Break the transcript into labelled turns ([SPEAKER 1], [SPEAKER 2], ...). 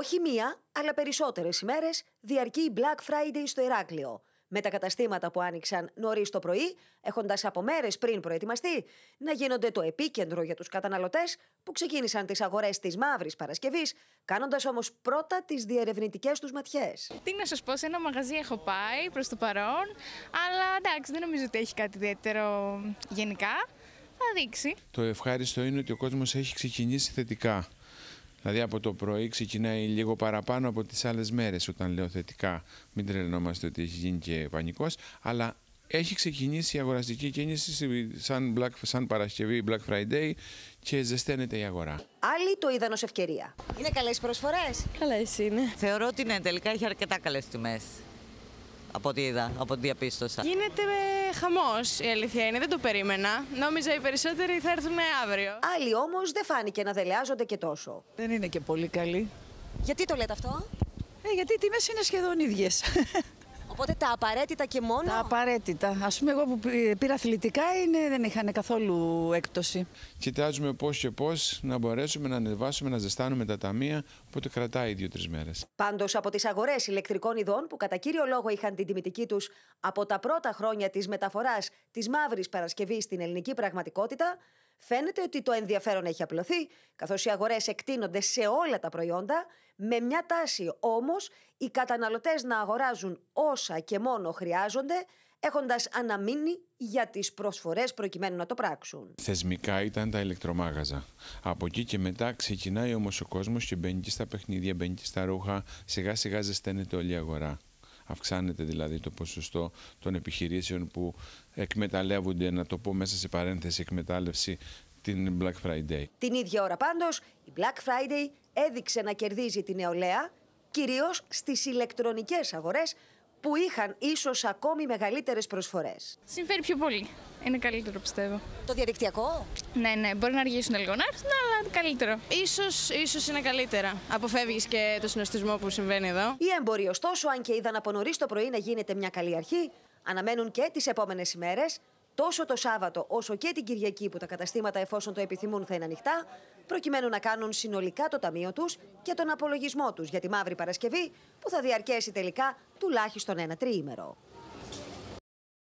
[SPEAKER 1] Όχι μία, αλλά περισσότερες ημέρες διαρκεί η Black Friday στο Ηράκλειο. Με τα καταστήματα που άνοιξαν νωρίς το πρωί, έχοντας από μέρες πριν προετοιμαστεί να γίνονται το επίκεντρο για τους καταναλωτές που ξεκίνησαν τις αγορές της Μαύρης Παρασκευής, κάνοντας όμως πρώτα τις διερευνητικές τους ματιές.
[SPEAKER 2] Τι να σας πω, σε ένα μαγαζί έχω πάει προς το παρόν, αλλά εντάξει, δεν νομίζω ότι έχει κάτι ιδιαίτερο γενικά. Θα δείξει.
[SPEAKER 3] Το ευχάριστο είναι ότι ο κόσμος έχει ξεκινήσει θετικά. Δηλαδή από το πρωί ξεκινάει λίγο παραπάνω από τις άλλες μέρες όταν λέω θετικά. Μην τρελνόμαστε ότι έχει γίνει και πανικός. Αλλά έχει ξεκινήσει η αγοραστική κίνηση σαν, Black, σαν Παρασκευή Black Friday και ζεσταίνεται η αγορά.
[SPEAKER 1] Άλλοι το είδαν ως ευκαιρία. Είναι καλές προσφορές. Καλές είναι. Θεωρώ ότι ναι, τελικά έχει αρκετά καλές τιμές από ό,τι είδα, από ό,τι διαπίστωσα.
[SPEAKER 2] Γίνεται χαμός η αλήθεια είναι, δεν το περίμενα. Νόμιζα οι περισσότεροι θα έρθουν αύριο.
[SPEAKER 1] Άλλοι όμως δεν φάνηκε να δελεάζονται και τόσο. Δεν είναι και πολύ καλή. Γιατί το λέτε αυτό? Ε, γιατί οι τιμές είναι σχεδόν ίδιες. Οπότε τα απαραίτητα και μόνο. Τα απαραίτητα. Ας πούμε, εγώ που πήρα αθλητικά είναι, δεν είχαν καθόλου
[SPEAKER 3] έκπτωση. Κοιτάζουμε πώς και πώς να μπορέσουμε να ανεβάσουμε, να ζεστάνουμε τα ταμεία. Οπότε κρατάει δύο-τρει μέρες.
[SPEAKER 1] Πάντως από τις αγορές ηλεκτρικών ειδών που κατά κύριο λόγο είχαν την τιμητική τους από τα πρώτα χρόνια της μεταφοράς της μαύρης Παρασκευής στην ελληνική πραγματικότητα, Φαίνεται ότι το ενδιαφέρον έχει απλωθεί, καθώς οι αγορές εκτείνονται σε όλα τα προϊόντα, με μια τάση όμως οι καταναλωτές να αγοράζουν όσα και μόνο χρειάζονται, έχοντας αναμείνει για τις προσφορές προκειμένου να το πράξουν.
[SPEAKER 3] Θεσμικά ήταν τα ηλεκτρομάγαζα. Από εκεί και μετά ξεκινάει όμως ο κόσμος και μπαίνει και στα παιχνίδια, μπαίνει και στα ρούχα, σιγά σιγά ζεσταίνεται όλη η αγορά. Αυξάνεται δηλαδή το ποσοστό των επιχειρήσεων που εκμεταλλεύονται, να το πω μέσα σε παρένθεση, εκμετάλλευση την Black Friday.
[SPEAKER 1] Την ίδια ώρα πάντως, η Black Friday έδειξε να κερδίζει την νεολαία, κυρίως στις ηλεκτρονικές αγορές, που είχαν ίσως ακόμη μεγαλύτερες προσφορές.
[SPEAKER 2] Συμφέρει πιο πολύ. Είναι καλύτερο πιστεύω. Το διαδικτυακό?
[SPEAKER 1] Ναι, ναι. Μπορεί να αργήσουν λίγο να έρθουν, αλλά καλύτερο. Ίσως, ίσως είναι καλύτερα. Αποφεύγεις και το συνοστισμό που συμβαίνει εδώ. Οι έμποροι, ωστόσο, αν και είδαν από νωρίς το πρωί να γίνεται μια καλή αρχή, αναμένουν και τις επόμενες ημέρες τόσο το Σάββατο όσο και την Κυριακή που τα καταστήματα εφόσον το επιθυμούν θα είναι ανοιχτά, προκειμένου να κάνουν συνολικά το ταμείο τους και τον απολογισμό τους για τη Μαύρη Παρασκευή που θα διαρκέσει τελικά τουλάχιστον ένα τριήμερο.